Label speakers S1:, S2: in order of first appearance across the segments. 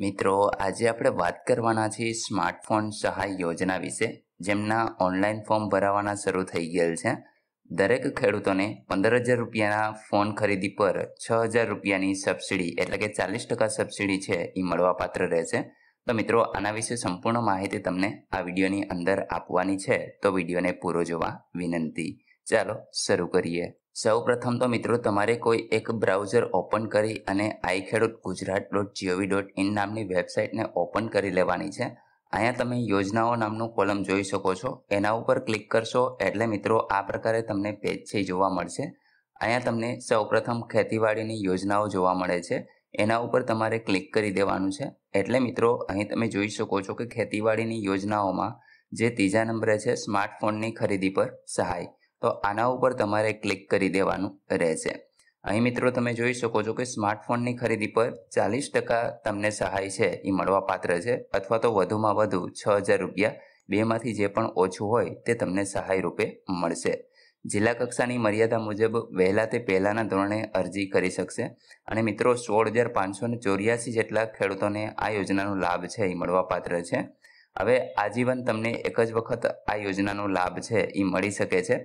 S1: મિત્રો આજે આપણે વાત કરવાના છીએ સ્માર્ટફોન સહાય યોજના વિશે જેમના ઓનલાઈન ફોર્મ ભરાવાના શરૂ થઈ ગયેલ છે દરેક ખેડૂતોને પંદર હજાર રૂપિયાના ફોન ખરીદી પર છ હજાર રૂપિયાની સબસિડી એટલે કે ચાલીસ ટકા સબસિડી છે એ મળવાપાત્ર રહેશે તો મિત્રો આના વિશે સંપૂર્ણ માહિતી તમને આ વિડીયોની અંદર આપવાની છે તો વિડીયોને પૂરો જોવા વિનંતી ચાલો શરૂ કરીએ સૌ પ્રથમ તો મિત્રો તમારે કોઈ એક બ્રાઉઝર ઓપન કરી અને I Khedut Gujarat dot gov dot in નામની વેબસાઇટને ઓપન કરી લેવાની છે અહીંયા તમે યોજનાઓ નામનું કોલમ જોઈ શકો છો એના ઉપર ક્લિક કરશો એટલે મિત્રો આ પ્રકારે તમને પેજ છે જોવા મળશે અહીંયા તમને સૌપ્રથમ ખેતીવાડીની યોજનાઓ જોવા મળે છે એના ઉપર તમારે ક્લિક કરી દેવાનું છે એટલે મિત્રો અહીં તમે જોઈ શકો છો કે ખેતીવાડીની યોજનાઓમાં જે ત્રીજા નંબરે છે સ્માર્ટફોનની ખરીદી પર સહાય તો આના ઉપર તમારે ક્લિક કરી દેવાનું રહેશે અહીં મિત્રો તમે જોઈ શકો છો કે સ્માર્ટફોનની ખરીદી પર ચાલીસ ટકા તમને સહાય છે એ મળવાપાત્ર છે અથવા તો વધુમાં વધુ છ હજાર રૂપિયા બેમાંથી જે પણ ઓછું હોય તે તમને સહાય રૂપે મળશે જિલ્લા કક્ષાની મર્યાદા મુજબ વહેલા તે પહેલાંના ધોરણે અરજી કરી શકશે અને મિત્રો સોળ હજાર પાંચસો ને ચોર્યાસી જેટલા ખેડૂતોને આ યોજનાનો લાભ છે એ મળવાપાત્ર છે હવે આજીવન તમને એક જ વખત આ યોજનાનો લાભ છે એ મળી શકે છે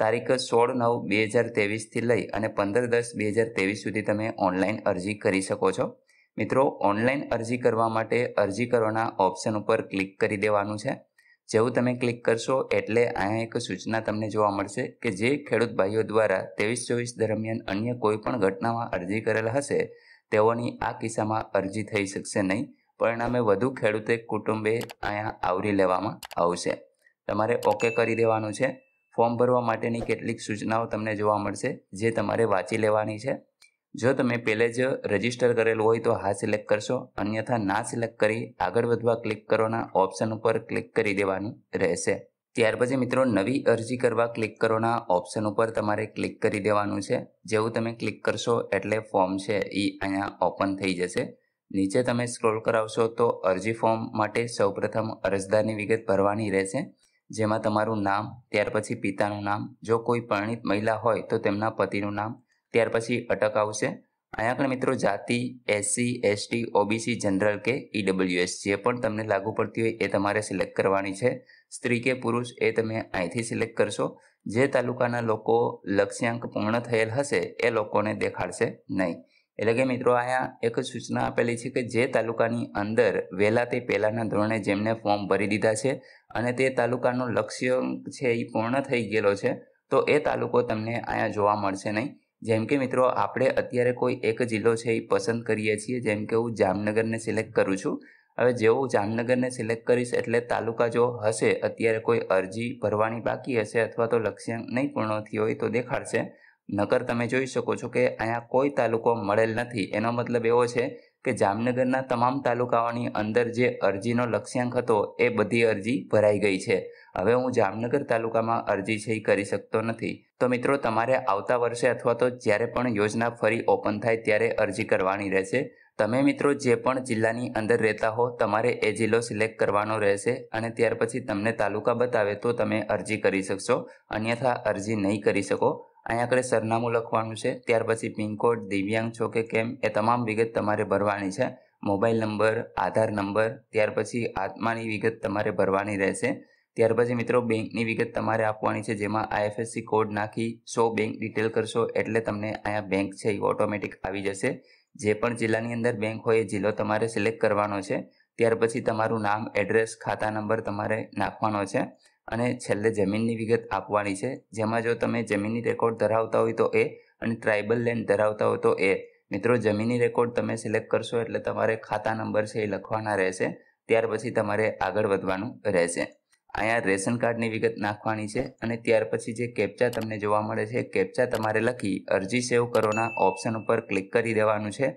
S1: તારીખ સોળ નવ બે હજાર તેવીસથી લઈ અને પંદર દસ બે હજાર તેવીસ સુધી તમે ઓનલાઈન અરજી કરી શકો છો મિત્રો ઓનલાઈન અરજી કરવા માટે અરજી કરવાના ઓપ્શન ઉપર ક્લિક કરી દેવાનું છે જેવું તમે ક્લિક કરશો એટલે અહીંયા એક સૂચના તમને જોવા મળશે કે જે ખેડૂત ભાઈઓ દ્વારા ત્રેવીસ ચોવીસ દરમિયાન અન્ય કોઈપણ ઘટનામાં અરજી કરેલ હશે તેઓની આ કિસ્સામાં અરજી થઈ શકશે નહીં પરિણામે વધુ ખેડૂતે કુટુંબે અહીંયા આવરી લેવામાં આવશે તમારે ઓકે કરી દેવાનું છે ફોર્મ ભરવા માટેની કેટલીક સૂચનાઓ તમને જોવા મળશે જે તમારે વાંચી લેવાની છે જો તમે પહેલે જ રજીસ્ટર કરેલું હોય તો હા સિલેક્ટ કરશો અન્યથા ના સિલેક્ટ કરી આગળ વધવા ક્લિક કરોના ઓપ્શન ઉપર ક્લિક કરી દેવાનું રહેશે ત્યાર પછી મિત્રો નવી અરજી કરવા ક્લિક કરોના ઓપ્શન ઉપર તમારે ક્લિક કરી દેવાનું છે જેવું તમે ક્લિક કરશો એટલે ફોર્મ છે એ અહીંયા ઓપન થઈ જશે નીચે તમે સ્ક્રોલ કરાવશો તો અરજી ફોર્મ માટે સૌપ્રથમ અરજદારની વિગત ભરવાની રહેશે જેમાં તમારું નામ ત્યાર પછી પિતાનું નામ જો કોઈ પરિણિત મહિલા હોય તો તેમના પતિનું નામ ત્યાર પછી અટક આવશે અહીંયા આગળ મિત્રો જાતિ એસસી એસટી ઓબીસી જનરલ કે ઈડબ્લ્યુએસ e જે પણ તમને લાગુ પડતી હોય એ તમારે સિલેક્ટ કરવાની છે સ્ત્રી કે પુરુષ એ તમે અહીંથી સિલેક્ટ કરશો જે તાલુકાના લોકો લક્ષ્યાંક પૂર્ણ થયેલ હશે એ લોકોને દેખાડશે નહીં એટલે કે મિત્રો અહીંયા એક સૂચના આપેલી છે કે જે તાલુકાની અંદર વહેલા તે પહેલાંના ધોરણે જેમને ફોર્મ ભરી દીધા છે અને તે તાલુકાનો લક્ષ્ય છે એ પૂર્ણ થઈ ગયેલો છે તો એ તાલુકો તમને અહીંયા જોવા મળશે નહીં જેમ કે મિત્રો આપણે અત્યારે કોઈ એક જિલ્લો છે એ પસંદ કરીએ છીએ જેમ કે હું જામનગરને સિલેક્ટ કરું છું હવે જેવું જામનગરને સિલેક્ટ કરીશ એટલે તાલુકા જો હશે અત્યારે કોઈ અરજી ભરવાની બાકી હશે અથવા તો લક્ષ્યાંક નહીં પૂર્ણ થયો હોય તો દેખાડશે નગર તમે જોઈ શકો છો કે અહીંયા કોઈ તાલુકો મળેલ નથી એનો મતલબ એવો છે કે જામનગરના તમામ તાલુકાઓની અંદર જે અરજીનો લક્ષ્યાંક હતો એ બધી અરજી ભરાઈ ગઈ છે હવે હું જામનગર તાલુકામાં અરજી છે એ કરી શકતો નથી તો મિત્રો તમારે આવતા વર્ષે અથવા તો જ્યારે પણ યોજના ફરી ઓપન થાય ત્યારે અરજી કરવાની રહેશે તમે મિત્રો જે પણ જિલ્લાની અંદર રહેતા હો તમારે એ જિલ્લો સિલેક્ટ કરવાનો રહેશે અને ત્યાર પછી તમને તાલુકા બતાવે તો તમે અરજી કરી શકશો અન્યથા અરજી નહીં કરી શકો અહીંયા આગળ સરનામું લખવાનું છે ત્યાર પછી પિનકોડ દિવ્યાંગ છો કે કેમ એ તમામ વિગત તમારે ભરવાની છે મોબાઈલ નંબર આધાર નંબર ત્યાર પછી આત્માની વિગત તમારે ભરવાની રહેશે ત્યાર પછી મિત્રો બેંકની વિગત તમારે આપવાની છે જેમાં આઈએફએસસી કોડ નાખી સો બેંક ડિટેલ કરશો એટલે તમને અહીંયા બેંક છે એ ઓટોમેટિક આવી જશે જે પણ જિલ્લાની અંદર બેંક હોય એ જિલ્લો તમારે સિલેક્ટ કરવાનો છે ત્યાર પછી તમારું નામ એડ્રેસ ખાતા નંબર તમારે નાખવાનો છે અને છેલ્લે જમીનની વિગત આપવાની છે જેમાં જો તમે જમીનની રેકોર્ડ ધરાવતા હોય તો એ અને ટ્રાઇબલ લેન્ડ ધરાવતા હોય તો એ મિત્રો જમીનની રેકોર્ડ તમે સિલેક્ટ કરશો એટલે તમારે ખાતા નંબર છે એ લખવાના રહેશે ત્યાર પછી તમારે આગળ વધવાનું રહેશે અહીંયા રેશન કાર્ડની વિગત નાખવાની છે અને ત્યાર પછી જે કેપ્ચા તમને જોવા મળે છે કેપ્ચા તમારે લખી અરજી સેવ કરોના ઓપ્શન ઉપર ક્લિક કરી દેવાનું છે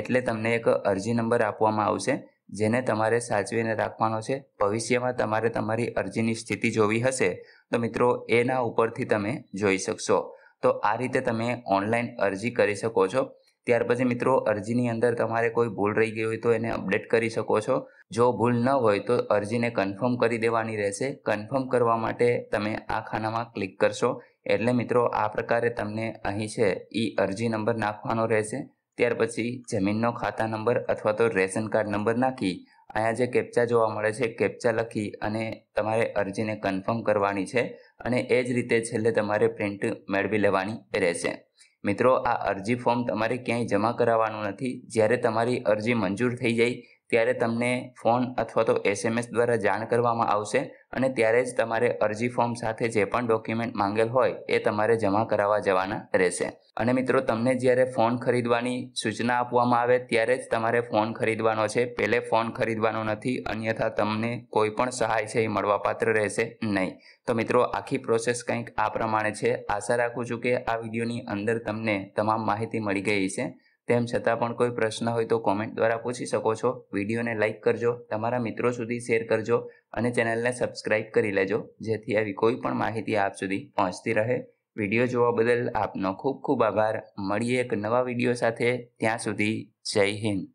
S1: એટલે તમને એક અરજી નંબર આપવામાં આવશે જેને તમારે સાચવીને રાખવાનો છે ભવિષ્યમાં તમારે તમારી અરજીની સ્થિતિ જોવી હશે તો મિત્રો એના ઉપરથી તમે જોઈ શકશો તો આ રીતે તમે ઓનલાઈન અરજી કરી શકો છો ત્યાર પછી મિત્રો અરજીની અંદર તમારે કોઈ ભૂલ રહી ગઈ હોય તો એને અપડેટ કરી શકો છો જો ભૂલ ન હોય તો અરજીને કન્ફર્મ કરી દેવાની રહેશે કન્ફર્મ કરવા માટે તમે આ ખાનામાં ક્લિક કરશો એટલે મિત્રો આ પ્રકારે તમને અહીં છે એ અરજી નંબર નાખવાનો રહેશે ત્યાર પછી જમીનનો ખાતા નંબર અથવા તો રેશન કાર્ડ નંબર નાખી અહીંયા જે કેપ્ચા જોવા મળે છે કેપ્ચા લખી અને તમારે અરજીને કન્ફર્મ કરવાની છે અને એ જ રીતે છેલ્લે તમારે પ્રિન્ટ મેળવી લેવાની રહેશે મિત્રો આ અરજી ફોર્મ તમારે ક્યાંય જમા કરાવવાનું નથી જ્યારે તમારી અરજી મંજૂર થઈ જાય ત્યારે તમને ફોન અથવા તો એસએમએસ દ્વારા જાણ કરવામાં આવશે અને ત્યારે જ તમારે અરજી ફોર્મ સાથે જે પણ ડોક્યુમેન્ટ માંગેલ હોય એ તમારે જમા કરાવવા જવાના રહેશે અને મિત્રો તમને જ્યારે ફોન ખરીદવાની સૂચના આપવામાં આવે ત્યારે જ તમારે ફોન ખરીદવાનો છે પહેલે ફોન ખરીદવાનો નથી અન્યથા તમને કોઈ પણ સહાય છે એ મળવાપાત્ર રહેશે નહીં તો મિત્રો આખી પ્રોસેસ કંઈક આ પ્રમાણે છે આશા રાખું છું કે આ વિડીયોની અંદર તમને તમામ માહિતી મળી ગઈ છે તેમ છતાં પણ કોઈ પ્રશ્ન હોય તો કોમેન્ટ દ્વારા પૂછી શકો છો વિડીયોને લાઇક કરજો તમારા મિત્રો સુધી શેર કરજો અને ચેનલને સબસ્ક્રાઇબ કરી લેજો જેથી આવી કોઈ પણ માહિતી આપ સુધી પહોંચતી રહે વિડીયો જોવા બદલ આપનો ખૂબ ખૂબ આભાર મળીએ એક નવા વિડીયો સાથે ત્યાં સુધી જય હિન્દ